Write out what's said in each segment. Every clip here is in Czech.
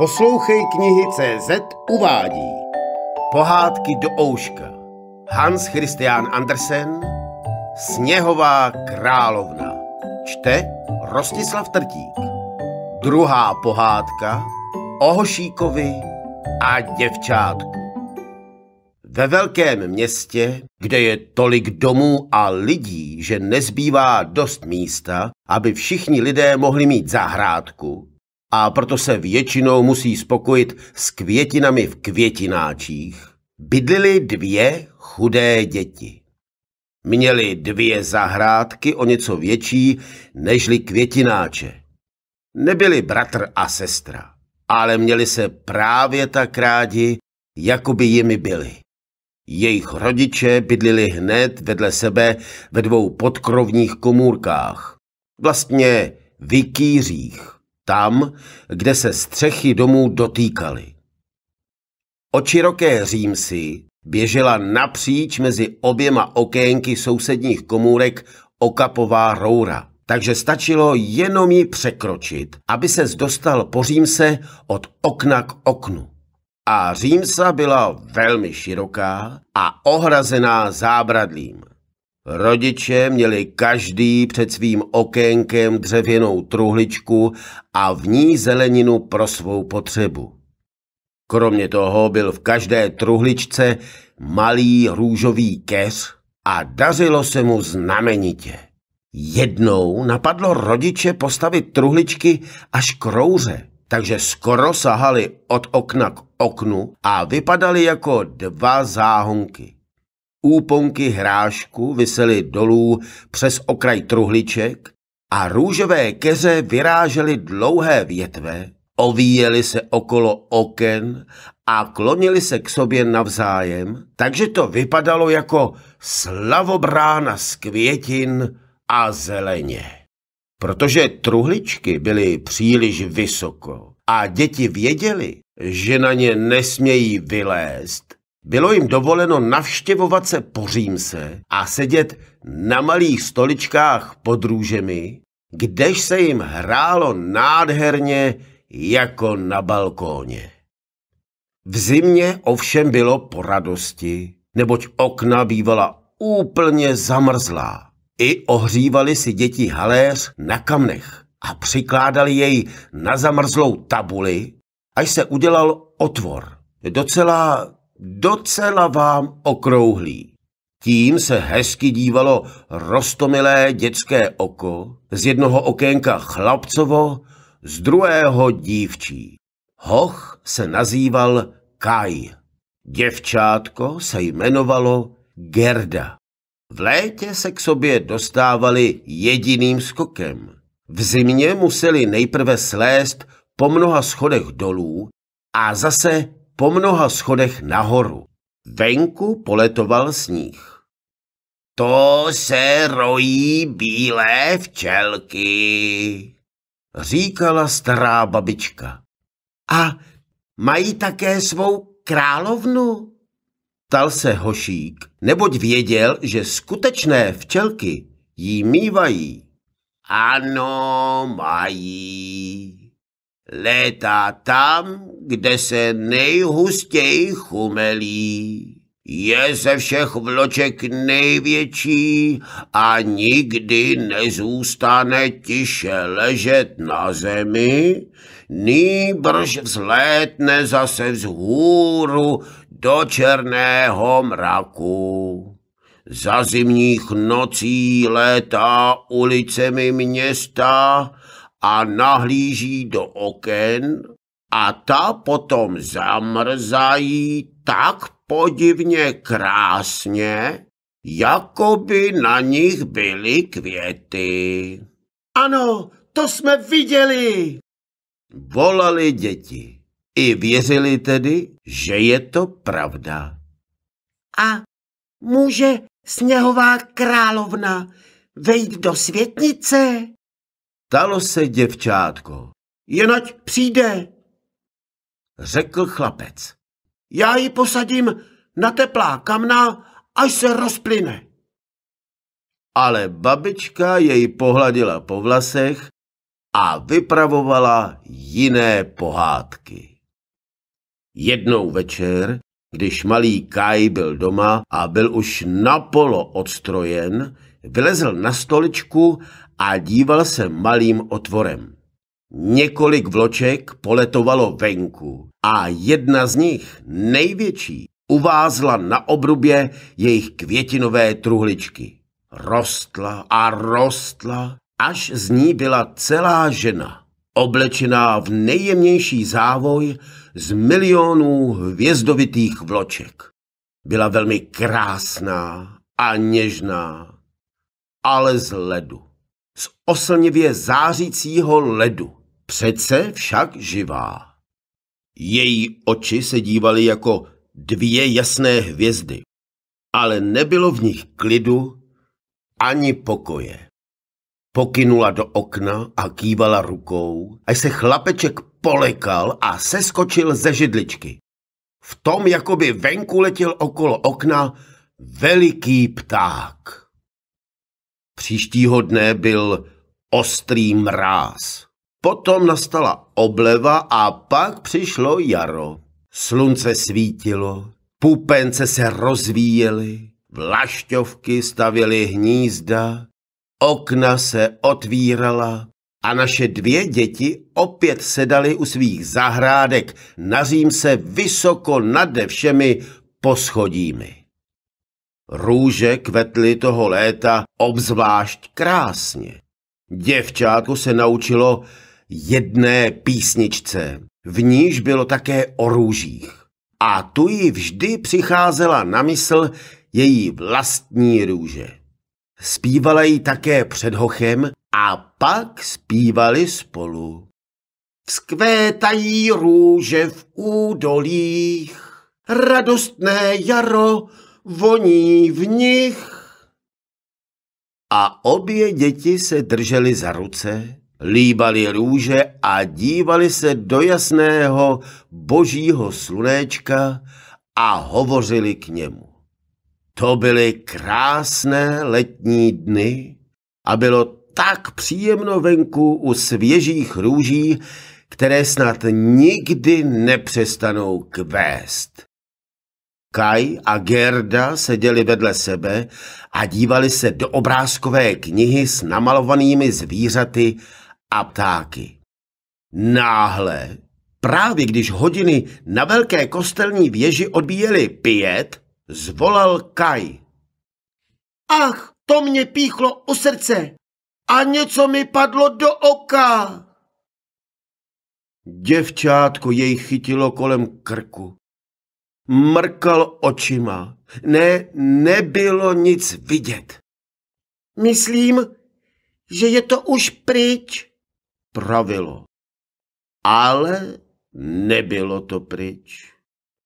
Poslouchej knihy CZ uvádí Pohádky do ouška Hans Christian Andersen Sněhová královna Čte Rostislav Trtík Druhá pohádka o Hošíkovi a děvčátku Ve velkém městě, kde je tolik domů a lidí, že nezbývá dost místa, aby všichni lidé mohli mít zahrádku, a proto se většinou musí spokojit s květinami v květináčích, bydlili dvě chudé děti. Měli dvě zahrádky o něco větší nežli květináče. Nebyli bratr a sestra, ale měli se právě tak rádi, jako by jimi byli. Jejich rodiče bydlili hned vedle sebe ve dvou podkrovních komůrkách, vlastně vykýřích tam, kde se střechy domů dotýkaly. Očiroké římsy běžela napříč mezi oběma okénky sousedních komůrek okapová roura, takže stačilo jenom ji překročit, aby se dostal po římse od okna k oknu. A římsa byla velmi široká a ohrazená zábradlím. Rodiče měli každý před svým okénkem dřevěnou truhličku a v ní zeleninu pro svou potřebu. Kromě toho byl v každé truhličce malý růžový keř a dařilo se mu znamenitě. Jednou napadlo rodiče postavit truhličky až k rouře, takže skoro sahali od okna k oknu a vypadali jako dva záhonky. Úponky hrášku vysely dolů přes okraj truhliček a růžové keře vyrážely dlouhé větve, ovíjely se okolo oken a klonili se k sobě navzájem, takže to vypadalo jako slavobrána z květin a zeleně. Protože truhličky byly příliš vysoko a děti věděli, že na ně nesmějí vylézt, bylo jim dovoleno navštěvovat se po Římse a sedět na malých stoličkách pod růžemi, kdež se jim hrálo nádherně jako na balkóně. V zimě ovšem bylo po radosti, neboť okna bývala úplně zamrzlá. I ohřívali si děti haléř na kamnech a přikládali jej na zamrzlou tabuli, až se udělal otvor. Docela docela vám okrouhlý. Tím se hezky dívalo rostomilé dětské oko, z jednoho okénka chlapcovo, z druhého dívčí. Hoch se nazýval Kaj. Děvčátko se jmenovalo Gerda. V létě se k sobě dostávali jediným skokem. V zimě museli nejprve slést po mnoha schodech dolů a zase po mnoha schodech nahoru. Venku poletoval sníh. To se rojí bílé včelky, říkala stará babička. A mají také svou královnu? Ptal se hošík, neboť věděl, že skutečné včelky jí mývají. Ano, mají, létá tam, kde se nejhustěji chumelí. Je ze všech vloček největší a nikdy nezůstane tiše ležet na zemi, nýbrž vzlétne zase vzhůru do černého mraku. Za zimních nocí létá ulicemi města, a nahlíží do oken a ta potom zamrzají tak podivně krásně, jako by na nich byly květy. Ano, to jsme viděli! Volali děti. I věřili tedy, že je to pravda. A může sněhová královna vejít do světnice? Ptalo se děvčátko. Jenať přijde, řekl chlapec. Já ji posadím na teplá kamna, až se rozplyne. Ale babička jej pohladila po vlasech a vypravovala jiné pohádky. Jednou večer, když malý Kaj byl doma a byl už napolo odstrojen, vylezl na stoličku a díval se malým otvorem. Několik vloček poletovalo venku a jedna z nich, největší, uvázla na obrubě jejich květinové truhličky. Rostla a rostla, až z ní byla celá žena, oblečená v nejjemnější závoj z milionů hvězdovitých vloček. Byla velmi krásná a něžná, ale z ledu z oslnivě zářícího ledu, přece však živá. Její oči se dívaly jako dvě jasné hvězdy, ale nebylo v nich klidu ani pokoje. Pokynula do okna a kývala rukou, až se chlapeček polekal a seskočil ze židličky. V tom jakoby venku letěl okolo okna veliký pták. Příštího dne byl ostrý mráz. Potom nastala obleva a pak přišlo jaro. Slunce svítilo, pupence se rozvíjely, vlašťovky stavěly hnízda, okna se otvírala a naše dvě děti opět sedaly u svých zahrádek nařím se vysoko nade všemi poschodími. Růže kvetly toho léta obzvlášť krásně. Děvčátko se naučilo jedné písničce, v níž bylo také o růžích. A tu jí vždy přicházela na mysl její vlastní růže. Spívala ji také před hochem a pak zpívali spolu. Vzkvétají růže v údolích, radostné jaro, voní v nich. A obě děti se držely za ruce, líbali růže a dívali se do jasného božího slunečka a hovořili k němu. To byly krásné letní dny a bylo tak příjemno venku u svěžích růží, které snad nikdy nepřestanou kvést. Kai a Gerda seděli vedle sebe a dívali se do obrázkové knihy s namalovanými zvířaty a ptáky. Náhle, právě když hodiny na velké kostelní věži odbíjeli pět, zvolal Kai. Ach, to mě píchlo u srdce a něco mi padlo do oka. Děvčátko jej chytilo kolem krku mrkal očima. Ne, nebylo nic vidět. Myslím, že je to už pryč, pravilo. Ale nebylo to pryč.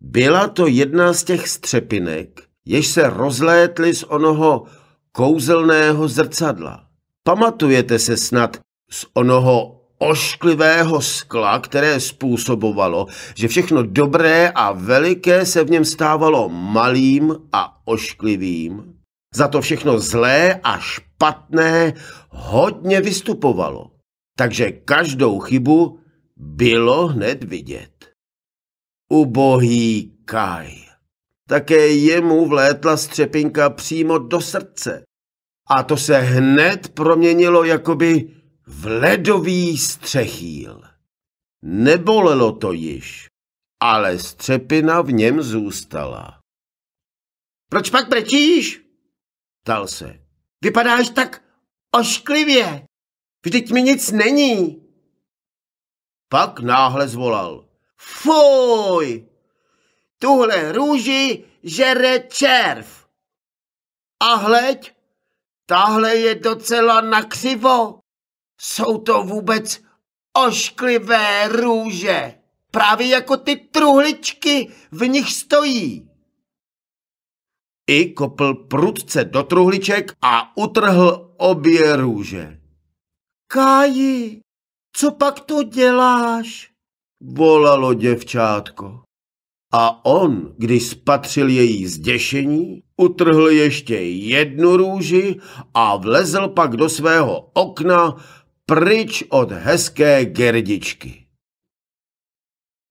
Byla to jedna z těch střepinek, jež se rozlétly z onoho kouzelného zrcadla. Pamatujete se snad z onoho ošklivého skla, které způsobovalo, že všechno dobré a veliké se v něm stávalo malým a ošklivým. Za to všechno zlé a špatné hodně vystupovalo. Takže každou chybu bylo hned vidět. Ubohý Kaj. Také jemu vlétla střepinka přímo do srdce. A to se hned proměnilo jakoby v ledový střechýl. Nebolelo to již, ale střepina v něm zůstala. Proč pak brečíš? Ptal se. Vypadáš tak ošklivě. Vždyť mi nic není. Pak náhle zvolal. Fuj! Tuhle růži žere červ. A hleď, tahle je docela nakřivo. Jsou to vůbec ošklivé růže, právě jako ty truhličky v nich stojí. I kopl prudce do truhliček a utrhl obě růže. Káji, co pak to děláš? Volalo děvčátko. A on, když spatřil její zděšení, utrhl ještě jednu růži a vlezl pak do svého okna, pryč od hezké Gerdičky.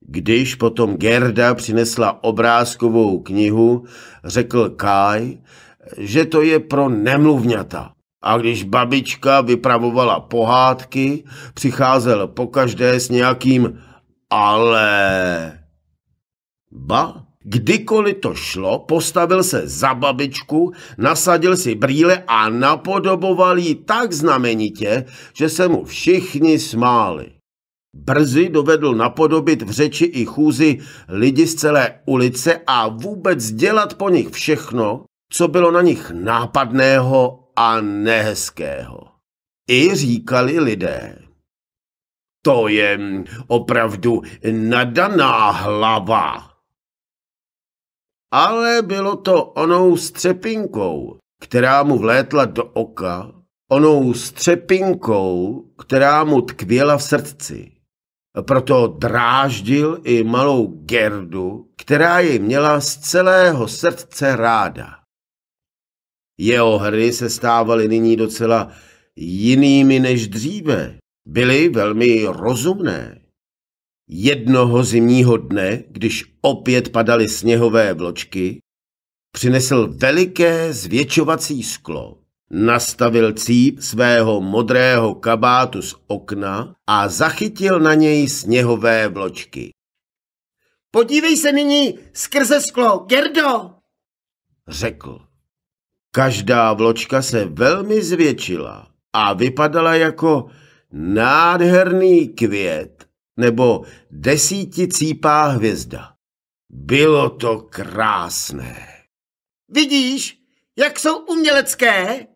Když potom Gerda přinesla obrázkovou knihu, řekl Kaj, že to je pro nemluvňata. A když babička vypravovala pohádky, přicházel pokaždé s nějakým ale. Ba, Kdykoliv to šlo, postavil se za babičku, nasadil si brýle a napodoboval ji tak znamenitě, že se mu všichni smáli. Brzy dovedl napodobit v řeči i chůzi lidi z celé ulice a vůbec dělat po nich všechno, co bylo na nich nápadného a nehezkého. I říkali lidé. To je opravdu nadaná hlava ale bylo to onou střepinkou, která mu vlétla do oka, onou střepinkou, která mu tkvěla v srdci. Proto dráždil i malou Gerdu, která ji měla z celého srdce ráda. Jeho hry se stávaly nyní docela jinými než dříve. Byly velmi rozumné, Jednoho zimního dne, když opět padaly sněhové vločky, přinesl veliké zvětšovací sklo, nastavil cíp svého modrého kabátu z okna a zachytil na něj sněhové vločky. Podívej se nyní skrze sklo, Gerdo, řekl. Každá vločka se velmi zvětšila a vypadala jako nádherný květ nebo desíticípá hvězda. Bylo to krásné. Vidíš, jak jsou umělecké,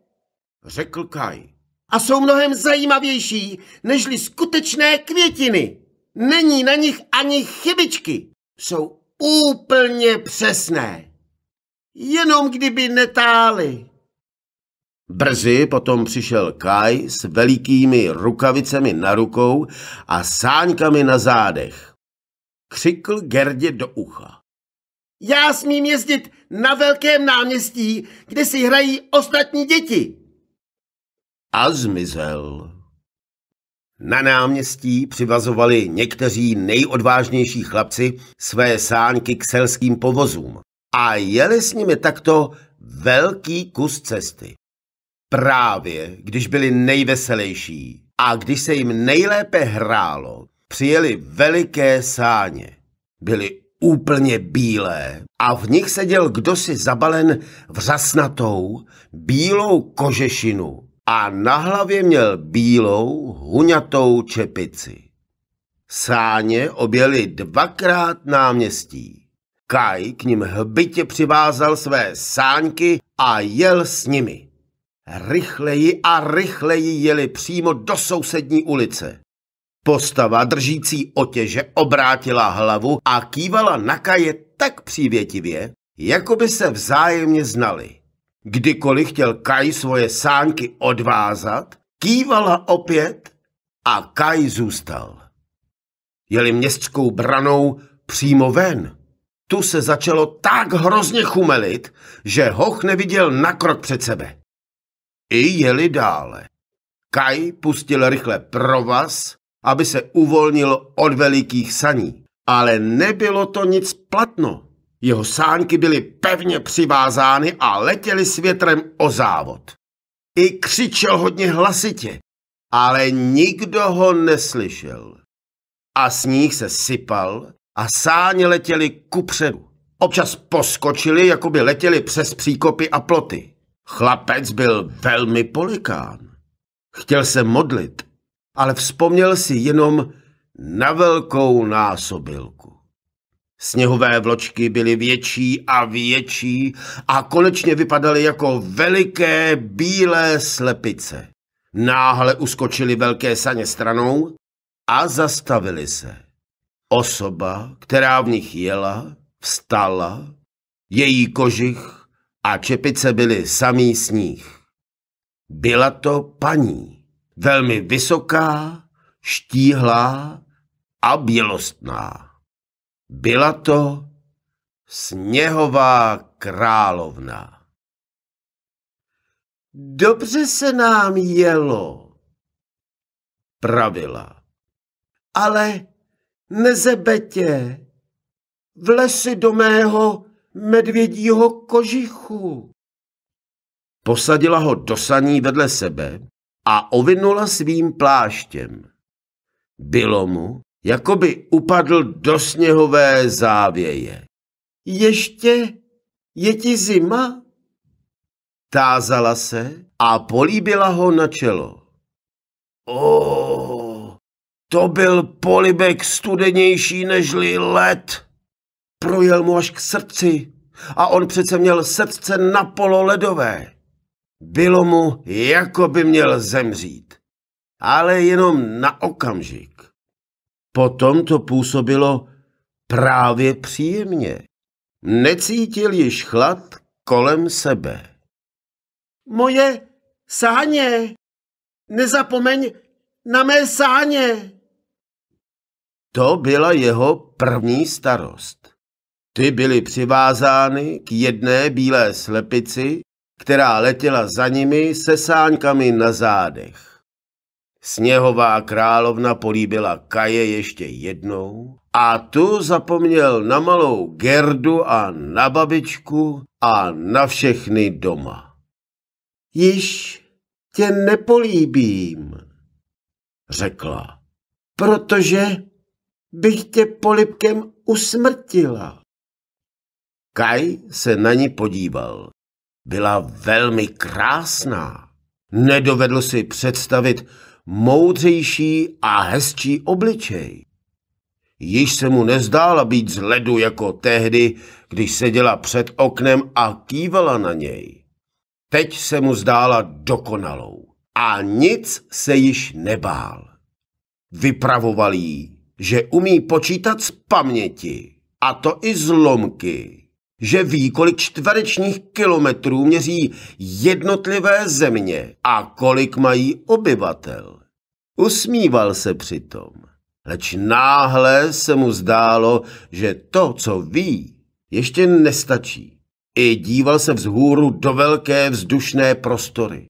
řekl Kai. A jsou mnohem zajímavější, nežli skutečné květiny. Není na nich ani chybičky. Jsou úplně přesné. Jenom kdyby netály. Brzy potom přišel Kaj s velikými rukavicemi na rukou a sáňkami na zádech. Křikl Gerdě do ucha. Já smím jezdit na velkém náměstí, kde si hrají ostatní děti. A zmizel. Na náměstí přivazovali někteří nejodvážnější chlapci své sánky k selským povozům a jeli s nimi takto velký kus cesty. Právě když byli nejveselější a když se jim nejlépe hrálo, přijeli veliké sáně. Byly úplně bílé a v nich seděl kdosi zabalen vřasnatou bílou kožešinu a na hlavě měl bílou huňatou čepici. Sáně objeli dvakrát náměstí. Kaj k ním hbitě přivázal své sáňky a jel s nimi. Rychleji a rychleji jeli přímo do sousední ulice. Postava držící otěže obrátila hlavu a kývala na Kaje tak přívětivě, jako by se vzájemně znali. Kdykoliv chtěl Kaj svoje sánky odvázat, kývala opět a Kaj zůstal. Jeli městskou branou přímo ven. Tu se začalo tak hrozně chumelit, že hoch neviděl na krok před sebe. I jeli dále. Kaj pustil rychle provaz, aby se uvolnil od velikých saní. Ale nebylo to nic platno. Jeho sánky byly pevně přivázány a letěly s větrem o závod. I křičel hodně hlasitě, ale nikdo ho neslyšel. A sníh se sypal a sáně letěly kupředu. Občas poskočili, jako by letěli přes příkopy a ploty. Chlapec byl velmi polikán. Chtěl se modlit, ale vzpomněl si jenom na velkou násobilku. Sněhové vločky byly větší a větší a konečně vypadaly jako veliké bílé slepice. Náhle uskočili velké saně stranou a zastavili se. Osoba, která v nich jela, vstala, její kožich a čepice byly samý sníh. Byla to paní, velmi vysoká, štíhlá a bělostná. Byla to sněhová královna. Dobře se nám jelo, pravila. Ale nezebetě, v lesi do mého medvědího kožichu. Posadila ho do saní vedle sebe a ovinula svým pláštěm. Bylo mu, jako by upadl do sněhové závěje. Ještě? Je ti zima? Tázala se a políbila ho na čelo. O, to byl polibek studenější nežli led. Projel mu až k srdci a on přece měl srdce na polo ledové. Bylo mu, jako by měl zemřít, ale jenom na okamžik. Potom to působilo právě příjemně. Necítil již chlad kolem sebe. Moje sáně! Nezapomeň na mé sáně! To byla jeho první starost. Ty byly přivázány k jedné bílé slepici, která letěla za nimi se sáňkami na zádech. Sněhová královna políbila Kaje ještě jednou a tu zapomněl na malou Gerdu a na babičku a na všechny doma. Již tě nepolíbím, řekla, protože bych tě polipkem usmrtila. Kaj se na ní podíval. Byla velmi krásná. Nedovedl si představit moudřejší a hezčí obličej. Již se mu nezdála být z ledu jako tehdy, když seděla před oknem a kývala na něj. Teď se mu zdála dokonalou a nic se již nebál. Vypravoval jí, že umí počítat z paměti, a to i zlomky že ví, kolik čtverečních kilometrů měří jednotlivé země a kolik mají obyvatel. Usmíval se přitom, leč náhle se mu zdálo, že to, co ví, ještě nestačí. I díval se vzhůru do velké vzdušné prostory.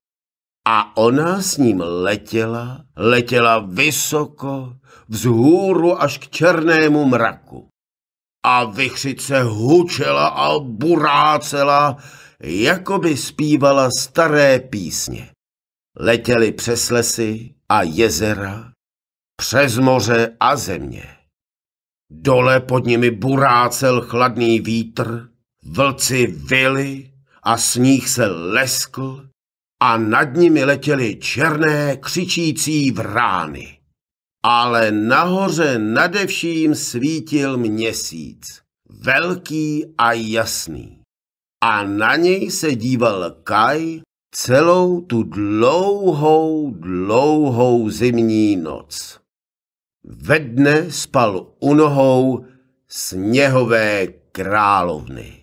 A ona s ním letěla, letěla vysoko, vzhůru až k černému mraku a vychřice hučela a burácela, jako by zpívala staré písně. Letěly přes lesy a jezera, přes moře a země. Dole pod nimi burácel chladný vítr, vlci vily a sníh se leskl a nad nimi letěly černé křičící vrány ale nahoře nade vším svítil měsíc, velký a jasný. A na něj se díval Kaj celou tu dlouhou, dlouhou zimní noc. Ve dne spal u nohou sněhové královny.